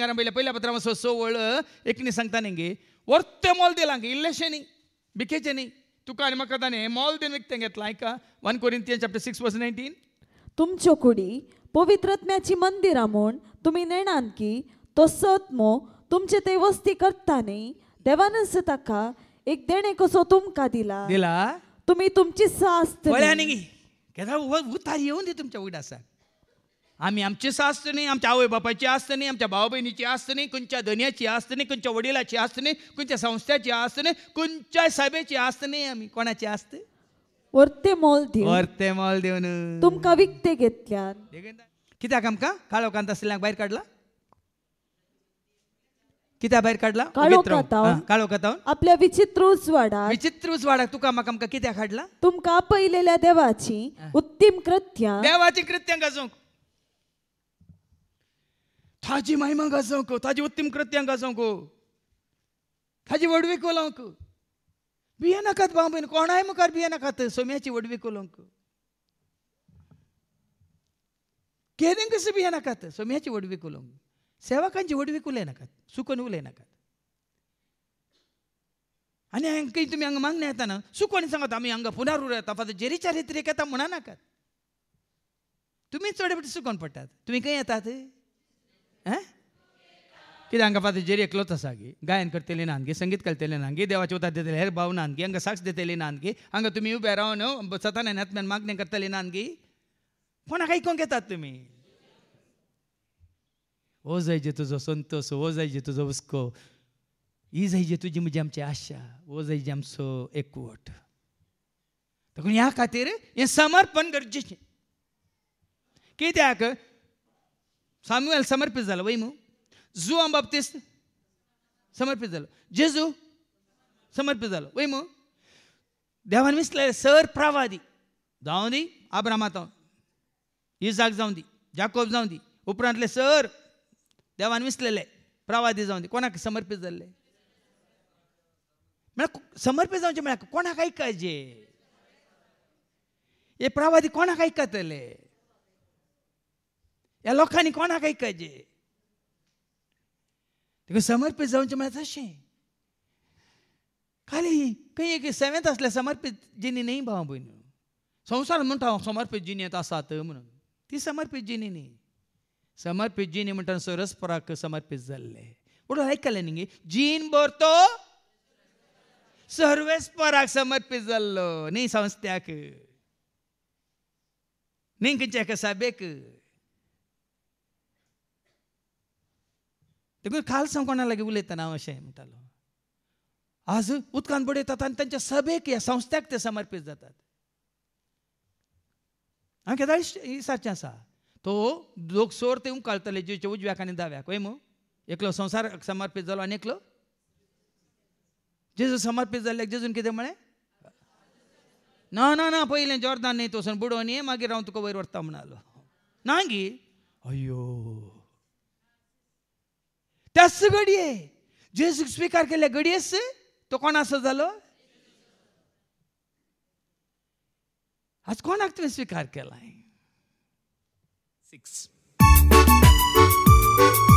सिंगारम बैला पहिल्या पत्रा मस सो वळ एकनी सांगता नेंगे वरते मोल दे लांगे इल्लेशे नी बिकेचे नी तुका का नेमक कदा मोल दे विकते गेत लायका कोरिंथियन चैप्टर 6 वर्स 19 तुमचो कुडी पवित्रत्म्याची मंदिर आमोन तुम्ही नेणान की तो सत्मो तुमचे ते वस्ती करता नाही देवानंस ताका एक देणे कसो तुमका दिला दिला तुम्ही तुमची सास्त बळ्यानी केदा वो तारी येऊन दे तुमच्या उडासा आम्ही आमची असतं नाही आमच्या आवय बापाची असतं नाही आमच्या भावा बहिणीची असतं नाही कोणच्या धन्याची असतं नाही कोणच्या वडिलाची असतं नाही कोणत्या संस्थेची असतं नाही कोणच्या सभेची असतं नाही आम्ही कोणाची असते वरते मोल देऊन वरते मोल देऊन तुमका विकते घेतल्या कित्याक आमकां काळोखांत आसल्याक भायर काडला कित्या भायर काडला काळोखातावन आपल्या विचित्र उजवाडा विचित्र उजवाडाक तुका म्हाका आमकां कित्याक काडला तुमकां आपयलेल्या देवाची उत्तीम कृत्या देवाची कृत्यांक ताजी महिमा సోంకు ताजी उत्तम కృత్యంగా సోంకు ताजी वडवी कोलांक भिये नाकात बाबीन कोणाय मुखार भिये नाकात सोम्याची वडवी कोलोंक केदें कसो बिये नाकात सोम्याची वडवी कोलोंक सेवकांची वडवी कुले नाकात सुकोन उलय नाकात आणि हांकां तुमी हांगा मागण्या येताना सुकोन सांगात आम्ही हांगा पुनारूर येता जेरी जेरीच्या रित्रीक येता म्हणा नाकात तुमी चड सुकोन पडटात तुम्ही खंय येतात किती हांगा पाहते जेरी एकलोच आसा गी गायन करतली नानगी संगीत करतले नानगी देवाचे उतार देतले हेर भाऊ नानगी हंगा साक्ष देतली नानगी तुम्ही उभे उबे रावन सतान येनातल्यान मागणे करतली नानगी कोणाक ऐकून घेतात तुम्ही ओ जायजे तुजो संतोष ओ जायजे तुजो हुस्को ही जायजे तुझी म्हजी आमची आशा ओ जायजे आमचो एकवट देखून ह्या खातीर हे समर्पण गरजेचे कित्याक साम्युएल समर्पित झालं वै मग जू आंबाबतीस समर्पित झालं जेजू समर्पित झालं वैमू देवान विसले सर प्रवादी जाऊ दी आब्रामात इजाक जाऊन दी जाकोब जाऊ दी उपरांतले सर देवान विसलेले प्रवादी जाऊ दी कोणाक समर्पित झाले म्हळ्यार समर्पित जावचें म्हळ्यार कोणाक जे हे प्रवादी कोणाक ऐकतले या लोकांनी कोणा काही कजे तिका समर्पीत जावचें असे तशें खाली खंय एक सेवेंत असल्या समर्पित जिनी न्ही भाव संसार संवसार म्हणटा हांव जिनी येत आसात म्हणून ती समर्पित जिनी न्ही समर्पित जिनी म्हणटा सरस्पराक समर्पित जाल्ले म्हणून आयकलें न्ही जीन बरतो सर्वेस्पराक समर्पित जाल्लो न्ही संस्थ्याक न्ही खंयच्या एका साबेक खाल काल सांगून लागीं उलयतना हांव अशें म्हणटालो आज उदकान बुडयतात आनी तांच्या सभेक ह्या संस्थ्याक ते समर्पीत जातात हांव केदा इसारचें आसा तो लोक सोर ते उंकाळतले जिवचे उजव्याक आनी दाव्याक वय मू एकलो संसार समर्पीत जालो आनी एकलो जेजू समर्पीत जाल्ल्याक जेजून कितें म्हळें ना ना ना पयलें जॉर्दान न्ही तोसून बुडो ये मागीर हांव तुका वयर व्हरता म्हणालो ना गी अयो जास्त गडये जेसूक स्वीकार केल्या गडयेस तो कोण कोणाचो जालो आज कोणाक तुम्ही स्वीकार केलाय सिक्स